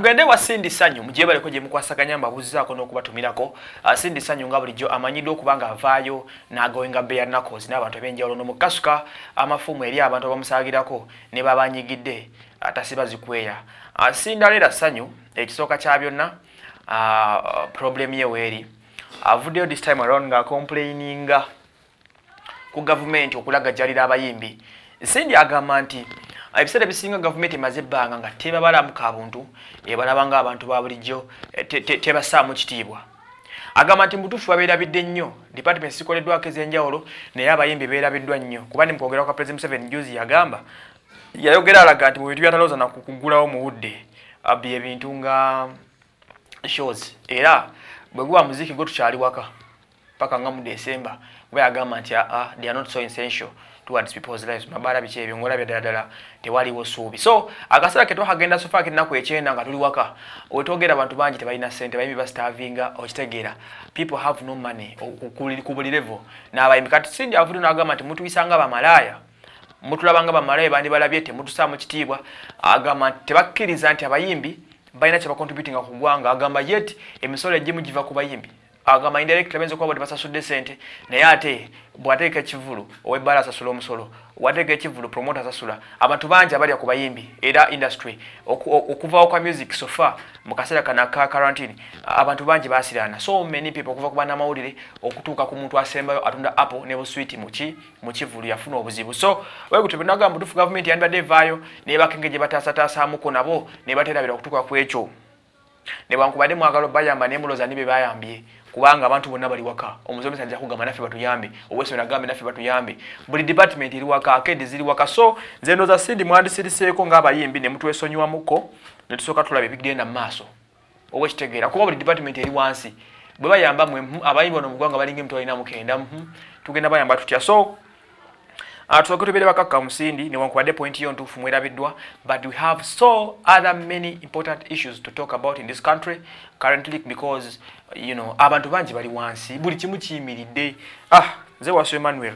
tugende wa Cindy Sanyu mujye baleko gye mukwasaganya mbabuzizaako n'okubatumirako uh, ah, Cindy Sanyu nga bulijjo amanyiddwa okuba ng'avaayo n'agoinga bear knuckles n'abantu ab'enjawulo n'omukasuka amafumu eri abantu abamusaagirako ne babanyigidde atasibazikweya uh, ah, Cindy Alera Sanyu ekisooka kya byonna uh, problem ye weeri avuddeyo uh, this time around nga complaininga ku gavumenti okulagajjalira abayimbi Cindy agamba nti ebiseera ebisinga gavumenti emaze ebbanga nga tebabalamu kabuntu ebalaba ngaabantu babulijjo eh, tebasaamu kitiibwa agamba nti mutuufu babeerabidde nnyo department zikoleddwako ez'enjawulo naye abayimbi beerabiddwa nnyo kuba nimukwogera kwa president museveni juzi yagamba yayogera alaga nti mubintu byatalooza nakukugulawo mubudde ah, by ebintu nga shows era bwe guba muziiki gwe tukyali waka paka nga mu december we agamba nti aa ah, ah, they are not so essential towards people's lives mabala biki ebyongola byaddaladala tewaliwo suubi so akaseera ketwakagenda sofaa kinaku ekyenda nga tuli waka wetwogera abantu bangi tebalina sente bayimbi bastavinga okitegeera people have no money ku buli level n'abayimbi kati singi avudu nagamba nti mutuyisanga bamalaaya mutulabanga bamalaaya bandi balabye temutusaamu kitiibwa agamba nti tebakkiriza nti abayimbi balina kyebacontributinga ku ggwanga agamba yet emisolo egimu giva ku bayimbi agamba indirectly benze kuba bati basasudde sente naye ate bwateeka ekivulu owebbala asasula omusolo wateeka ekivulu promota asasula abantu bangi abalya ku bayimbi era industry okuvaawo kwa music sofa mu kaseera kana ka quarantine abantu bangi basiraana so many people okuva kuba n'amawulire okutuuka ku muntu asembayo atunda apple ne buswiti mu kivulu yafuna obuzibu so wegutyo byenagamba mutufu gavumenti yandibadde evaayo naye bakenge gye bataasataasaamuko nabo ne baterabira okutuuka ku ekyo newankubadde mwagala obayamba nemuloza nibye bayambye kubanga abantu bonna bali waka omusomesa ajja kugamba naffe batuyambe owesomero agambe naffe batuyambe buli department eri waka akedi ziri waka so nze ndoza sindi mwandisiriseeko ng'abayimbi ne mutwesonyiwamuko ne tusooka tulaba ebigenda mu maaso owekitegeera kuba buli department eri wansi bwe bayamba mwe abayimbi ono mu ggwanga balinga emitwalina mukenda tugenda bayamba tutya so atuloke tubeereba kakka musindi newankubadde point yo ntuufu mwerabiddwa but we have so other many important issues to talk about in this country currently because you know abantu bangi bali wansi buli kimu kiyimiridde ah nze wasu emmanuel